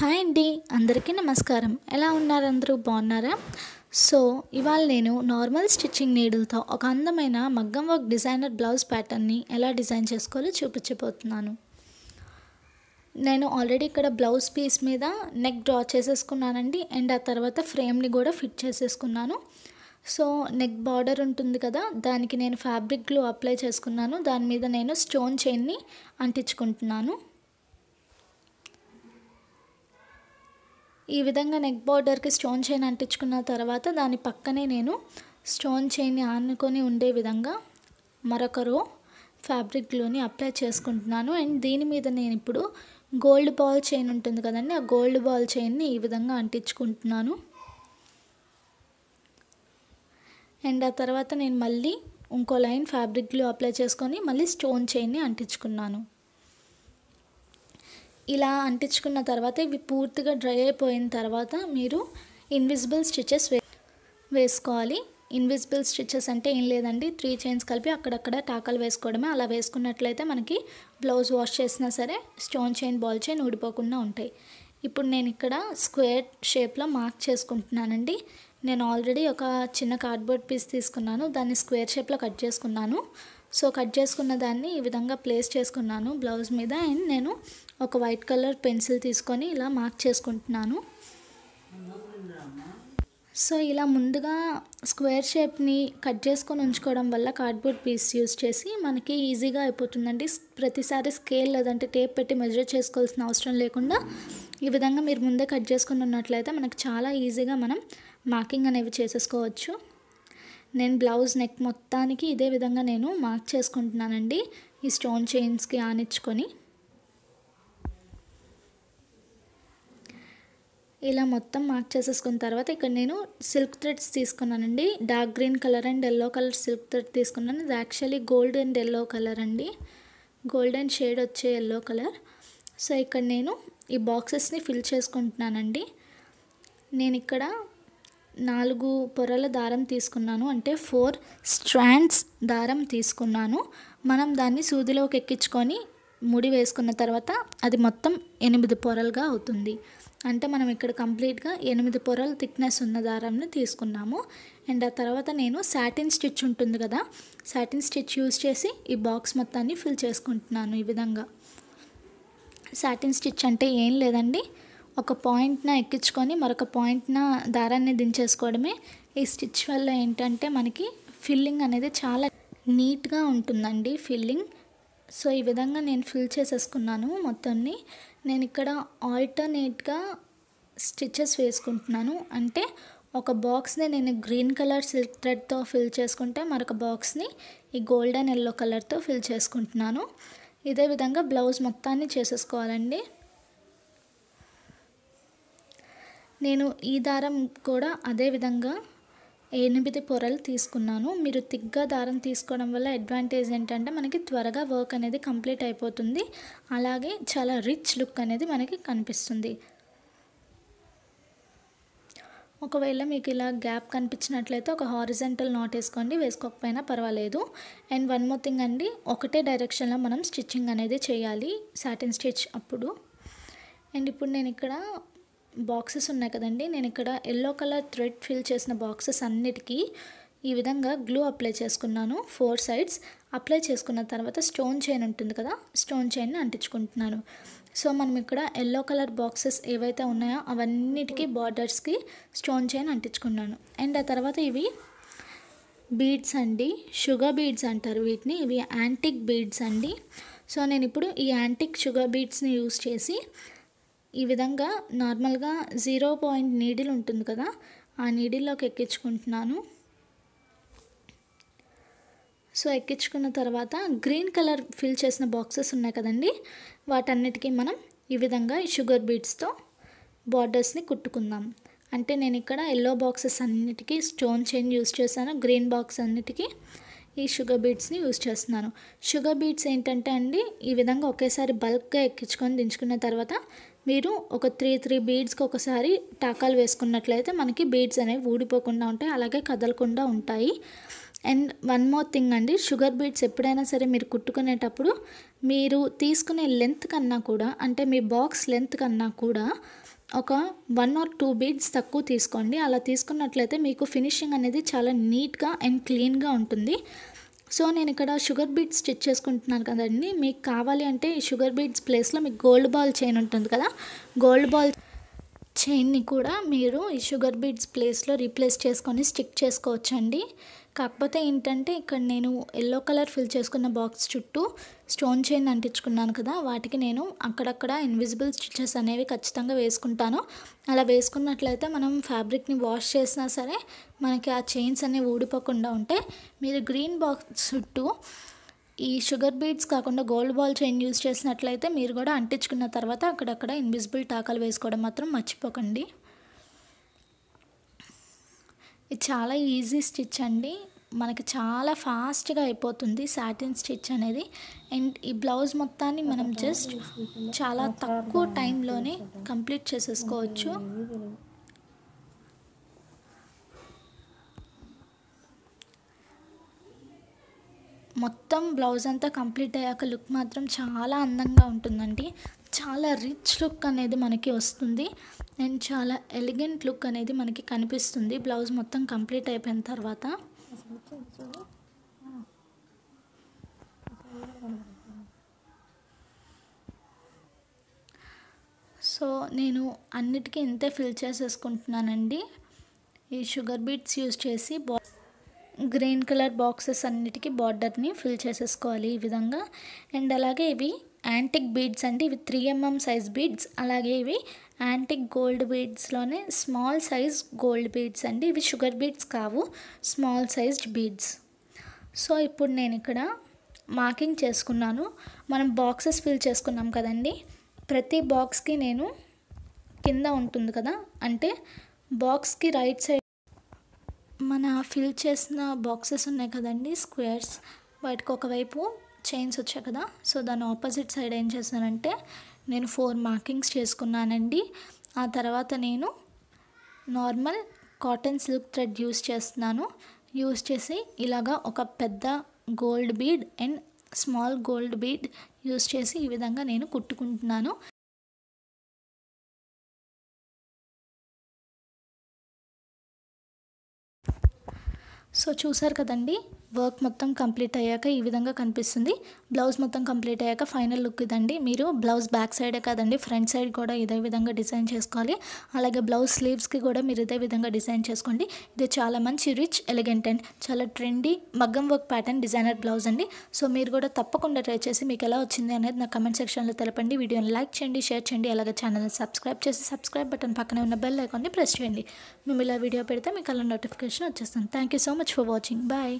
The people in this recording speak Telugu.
హాయ్ అండి అందరికీ నమస్కారం ఎలా ఉన్నారు అందరూ బాగున్నారా సో ఇవాళ నేను నార్మల్ స్టిచ్చింగ్ నీడిల్తో ఒక అందమైన మగ్గం వర్క్ డిజైనర్ బ్లౌజ్ ప్యాటర్న్ని ఎలా డిజైన్ చేసుకోవాలో చూపించబోతున్నాను నేను ఆల్రెడీ ఇక్కడ బ్లౌజ్ పీస్ మీద నెక్ డ్రా చేసేసుకున్నానండి అండ్ ఆ తర్వాత ఫ్రేమ్ని కూడా ఫిట్ చేసేసుకున్నాను సో నెక్ బార్డర్ ఉంటుంది కదా దానికి నేను ఫ్యాబ్రిక్ గ్లూ అప్లై చేసుకున్నాను దాని మీద నేను స్టోన్ చైన్ని అంటించుకుంటున్నాను ఈ విధంగా నెక్ బార్డర్కి స్టోన్ చైన్ అంటించుకున్న తర్వాత దాని పక్కనే నేను స్టోన్ చైన్ని ఆనుకొని ఉండే విధంగా మరొక రో ఫ్యాబ్రిక్ గ్లూని అప్లై చేసుకుంటున్నాను అండ్ దీని మీద నేను ఇప్పుడు గోల్డ్ బాల్ చైన్ ఉంటుంది కదండి ఆ గోల్డ్ బాల్ చైన్ని ఈ విధంగా అంటించుకుంటున్నాను అండ్ ఆ తర్వాత నేను మళ్ళీ ఇంకో లైన్ ఫ్యాబ్రిక్ గ్లూ అప్లై చేసుకొని మళ్ళీ స్టోన్ చైన్ని అంటించుకున్నాను ఇలా అంటించుకున్న తర్వాత ఇవి పూర్తిగా డ్రై అయిపోయిన తర్వాత మీరు ఇన్విజిబుల్ వే వేసుకోవాలి ఇన్విజిబుల్ స్టిచ్చెస్ అంటే ఏం లేదండి త్రీ చైన్స్ కలిపి అక్కడక్కడ టాకలు వేసుకోవడమే అలా వేసుకున్నట్లయితే మనకి బ్లౌజ్ వాష్ చేసినా సరే స్టోన్ చైన్ బాల్ చైన్ ఊడిపోకుండా ఉంటాయి ఇప్పుడు నేను ఇక్కడ స్క్వేర్ షేప్లో మార్క్ చేసుకుంటున్నానండి నేను ఆల్రెడీ ఒక చిన్న కార్డ్బోర్డ్ పీస్ తీసుకున్నాను దాన్ని స్క్వేర్ షేప్లో కట్ చేసుకున్నాను సో కట్ చేసుకున్న దాన్ని ఈ విధంగా ప్లేస్ చేసుకున్నాను బ్లౌజ్ మీద అండ్ నేను ఒక వైట్ కలర్ పెన్సిల్ తీసుకొని ఇలా మార్క్ చేసుకుంటున్నాను సో ఇలా ముందుగా స్క్వేర్ షేప్ని కట్ చేసుకొని ఉంచుకోవడం వల్ల కార్డ్బోర్డ్ పీస్ యూజ్ చేసి మనకి ఈజీగా అయిపోతుందండి ప్రతిసారి స్కేల్ లేదంటే టేప్ పెట్టి మెజర్ చేసుకోవాల్సిన అవసరం లేకుండా ఈ విధంగా మీరు ముందే కట్ చేసుకుని ఉన్నట్లయితే మనకు చాలా ఈజీగా మనం మార్కింగ్ అనేవి చేసేసుకోవచ్చు నేను బ్లౌజ్ నెక్ మొత్తానికి ఇదే విధంగా నేను మార్క్ చేసుకుంటున్నానండి ఈ స్టోన్ చైన్స్కి ఆనిచ్చుకొని ఇలా మొత్తం మార్క్ చేసేసుకున్న తర్వాత ఇక్కడ నేను సిల్క్ థ్రెడ్స్ తీసుకున్నానండి dark green colour and yellow colour silk thread తీసుకున్నాను ఇది actually gold and yellow colour అండి గోల్డెన్ షేడ్ వచ్చే ఎల్లో కలర్ సో ఇక్కడ నేను ఈ బాక్సెస్ని ఫిల్ చేసుకుంటున్నానండి నేను ఇక్కడ నాలుగు పొరల దారం తీసుకున్నాను అంటే ఫోర్ స్ట్రాండ్స్ దారం తీసుకున్నాను మనం దాన్ని సూదిలోకి ఎక్కించుకొని ముడి వేసుకున్న తర్వాత అది మొత్తం ఎనిమిది పొరలుగా అవుతుంది అంటే మనం ఇక్కడ కంప్లీట్గా ఎనిమిది పొరలు థిక్నెస్ ఉన్న దారాన్ని తీసుకున్నాము అండ్ ఆ తర్వాత నేను సాటిన్ స్టిచ్ ఉంటుంది కదా సాటిన్ స్టిచ్ యూజ్ చేసి ఈ బాక్స్ మొత్తాన్ని ఫిల్ చేసుకుంటున్నాను ఈ విధంగా సాటిన్ స్టిచ్ అంటే ఏం లేదండి ఒక పాయింట్న ఎక్కించుకొని మరొక పాయింట్న దారాన్ని దించేసుకోవడమే ఈ స్టిచ్ వల్ల ఏంటంటే మనకి ఫిల్లింగ్ అనేది చాలా నీట్గా ఉంటుందండి ఫిల్లింగ్ సో ఈ విధంగా నేను ఫిల్ చేసేసుకున్నాను మొత్తాన్ని నేను ఇక్కడ ఆల్టర్నేట్గా స్టిచెస్ వేసుకుంటున్నాను అంటే ఒక బాక్స్ని నేను గ్రీన్ కలర్ సిల్క్ థ్రెడ్తో ఫిల్ చేసుకుంటే మరొక బాక్స్ని ఈ గోల్డెన్ ఎల్లో కలర్తో ఫిల్ చేసుకుంటున్నాను ఇదే విధంగా బ్లౌజ్ మొత్తాన్ని చేసేసుకోవాలండి నేను ఈ దారం కూడా అదే విధంగా ఎనిమిది పొరలు తీసుకున్నాను మీరు తిగ్గా దారం తీసుకోవడం వల్ల అడ్వాంటేజ్ ఏంటంటే మనకి త్వరగా వర్క్ అనేది కంప్లీట్ అయిపోతుంది అలాగే చాలా రిచ్ లుక్ అనేది మనకి కనిపిస్తుంది ఒకవేళ మీకు ఇలా గ్యాప్ కనిపించినట్లయితే ఒక హారిజెంటల్ నాట్ వేసుకోండి వేసుకోకపోయినా పర్వాలేదు అండ్ వన్ మోర్ థింగ్ అండి ఒకటే డైరెక్షన్లో మనం స్టిచ్చింగ్ అనేది చేయాలి సాటిన్ స్టిచ్ అప్పుడు అండ్ ఇప్పుడు నేను ఇక్కడ బాక్సెస్ ఉన్నాయి కదండి నేను ఇక్కడ ఎల్లో కలర్ థ్రెడ్ ఫిల్ చేసిన బాక్సెస్ అన్నిటికీ ఈ విధంగా గ్లూ అప్లై చేసుకున్నాను ఫోర్ సైడ్స్ అప్లై చేసుకున్న తర్వాత స్టోన్ చైన్ ఉంటుంది కదా స్టోన్ చైన్ని అంటించుకుంటున్నాను సో మనం ఇక్కడ ఎల్లో కలర్ బాక్సెస్ ఏవైతే ఉన్నాయో అవన్నిటికీ బార్డర్స్కి స్టోన్ చైన్ అంటించుకున్నాను అండ్ ఆ తర్వాత ఇవి బీడ్స్ అండి షుగర్ బీడ్స్ అంటారు వీటిని ఇవి యాంటిక్ బీడ్స్ అండి సో నేను ఇప్పుడు ఈ యాంటిక్ షుగర్ బీడ్స్ని యూస్ చేసి ఈ విధంగా నార్మల్గా జీరో పాయింట్ నీడిల్ ఉంటుంది కదా ఆ నీడిల్లోకి ఎక్కించుకుంటున్నాను సో ఎక్కించుకున్న తర్వాత గ్రీన్ కలర్ ఫిల్ చేసిన బాక్సెస్ ఉన్నాయి కదండి వాటన్నిటికీ మనం ఈ విధంగా ఈ షుగర్ బీడ్స్తో బార్డర్స్ని కుట్టుకుందాం అంటే నేను ఇక్కడ ఎల్లో బాక్సెస్ అన్నిటికీ స్టోన్ చైన్ యూస్ చేశాను గ్రీన్ బాక్స్ అన్నిటికీ ఈ షుగర్ బీడ్స్ని యూస్ చేస్తున్నాను షుగర్ బీడ్స్ ఏంటంటే అండి ఈ విధంగా ఒకేసారి బల్క్గా ఎక్కించుకొని దించుకున్న తర్వాత మీరు ఒక త్రీ త్రీ బీడ్స్కి ఒకసారి టాకాలు వేసుకున్నట్లయితే మనకి బీడ్స్ అనేవి ఊడిపోకుండా ఉంటాయి అలాగే కదలకుండా ఉంటాయి అండ్ వన్ మోర్ థింగ్ అండి షుగర్ బీడ్స్ ఎప్పుడైనా సరే మీరు కుట్టుకునేటప్పుడు మీరు తీసుకునే లెంత్ కన్నా కూడా అంటే మీ బాక్స్ లెంత్ కన్నా కూడా ఒక వన్ ఆర్ టూ బీడ్స్ తక్కువ తీసుకోండి అలా తీసుకున్నట్లయితే మీకు ఫినిషింగ్ అనేది చాలా నీట్గా అండ్ క్లీన్గా ఉంటుంది సో నేను ఇక్కడ షుగర్ బీట్స్ స్టిచ్ చేసుకుంటున్నాను కదండి మీకు కావాలి అంటే ఈ షుగర్ బీట్స్ ప్లేస్లో మీకు గోల్డ్ బాల్ చైన్ ఉంటుంది కదా గోల్డ్ బాల్ చైన్ని కూడా మీరు ఈ షుగర్ బీడ్స్ ప్లేస్లో రీప్లేస్ చేసుకొని స్టిక్ చేసుకోవచ్చండి కాకపోతే ఏంటంటే ఇక్కడ నేను ఎల్లో కలర్ ఫిల్ చేసుకున్న బాక్స్ చుట్టూ స్టోన్ చైన్ అంటించుకున్నాను కదా వాటికి నేను అక్కడక్కడ ఇన్విజిబుల్ స్టిచ్చెస్ అనేవి ఖచ్చితంగా వేసుకుంటాను అలా వేసుకున్నట్లయితే మనం ఫ్యాబ్రిక్ని వాష్ చేసినా సరే మనకి ఆ చైన్స్ అనేవి ఊడిపోకుండా ఉంటే మీరు గ్రీన్ బాక్స్ చుట్టూ ఈ షుగర్ బీడ్స్ కాకుండా గోల్డ్ బాల్ చైన్ యూజ్ చేసినట్లయితే మీరు కూడా అంటించుకున్న తర్వాత అక్కడక్కడ ఇన్విజిబుల్ టాకాలు వేసుకోవడం మాత్రం మర్చిపోకండి ఇది చాలా ఈజీ స్టిచ్ అండి మనకి చాలా ఫాస్ట్గా అయిపోతుంది సాటిన్ స్టిచ్ అనేది అండ్ ఈ బ్లౌజ్ మొత్తాన్ని మనం జస్ట్ చాలా తక్కువ టైంలోనే కంప్లీట్ చేసేసుకోవచ్చు మొత్తం బ్లౌజ్ అంతా కంప్లీట్ అయ్యాక లుక్ మాత్రం చాలా అందంగా ఉంటుందండి చాలా రిచ్ లుక్ అనేది మనకి వస్తుంది అండ్ చాలా ఎలిగెంట్ లుక్ అనేది మనకి కనిపిస్తుంది బ్లౌజ్ మొత్తం కంప్లీట్ అయిపోయిన తర్వాత సో నేను అన్నిటికీ ఇంతే ఫిల్ చేసేసుకుంటున్నానండి ఈ షుగర్ బీట్స్ యూజ్ చేసి బా గ్రీన్ కలర్ బాక్సెస్ అన్నిటికీ బార్డర్ని ఫిల్ చేసేసుకోవాలి ఈ విధంగా అండ్ అలాగే ఇవి యాంటిక్ బీడ్స్ అంటే ఇవి త్రీ ఎంఎం సైజ్ బీడ్స్ అలాగే ఇవి యాంటిక్ గోల్డ్ బీడ్స్లోనే స్మాల్ సైజ్ గోల్డ్ బీడ్స్ అండి ఇవి షుగర్ బీడ్స్ కావు స్మాల్ సైజ్డ్ బీడ్స్ సో ఇప్పుడు నేను ఇక్కడ మార్కింగ్ చేసుకున్నాను మనం బాక్సెస్ ఫిల్ చేసుకున్నాం కదండి ప్రతి బాక్స్కి నేను కింద ఉంటుంది కదా అంటే బాక్స్కి రైట్ సైడ్ మన ఫిల్ చేసిన బాక్సెస్ ఉన్నాయి కదండి స్క్వేర్స్ వాటికి ఒకవైపు చైన్స్ వచ్చాయి కదా సో దాని ఆపోజిట్ సైడ్ ఏం చేశానంటే నేను ఫోర్ మార్కింగ్స్ చేసుకున్నానండి ఆ తర్వాత నేను normal cotton silk thread use చేస్తున్నాను యూస్ చేసి ఇలాగా ఒక పెద్ద gold bead and small gold bead use చేసి ఈ విధంగా నేను కుట్టుకుంటున్నాను సో చూసారు కదండి వర్క్ మొత్తం కంప్లీట్ అయ్యాక ఈ విధంగా కనిపిస్తుంది బ్లౌజ్ మొత్తం కంప్లీట్ అయ్యాక ఫైనల్ లుక్ ఇదండి మీరు బ్లౌజ్ బ్యాక్ సైడే కాదండి ఫ్రంట్ సైడ్ కూడా ఇదే విధంగా డిజైన్ చేసుకోవాలి అలాగే బ్లౌజ్ స్లీవ్స్కి కూడా మీరు ఇదే విధంగా డిజైన్ చేసుకోండి ఇది చాలా మంచి రిచ్ ఎలిగెంట్ అండ్ చాలా ట్రెండీ మగ్గం వర్క్ ప్యాటర్న్ డిజైనర్ బ్లౌజ్ అండి సో మీరు కూడా తప్పకుండా ట్రై చేసి మీకు ఎలా వచ్చింది అనేది నా కమెంట్ సెక్షన్లో తెలపండి వీడియోని లైక్ చేయండి షేర్ చేయండి అలాగే ఛానల్ని సబ్స్క్రైబ్ చేసి సబ్స్క్రైబ్ బటన్ పక్కనే ఉన్న బెల్ ఐకాన్ని ప్రెస్ చేయండి మేము ఇలా వీడియో పెడితే మీకు అలా నోటిఫికేషన్ వచ్చేస్తాను thank so much much for watching. Bye.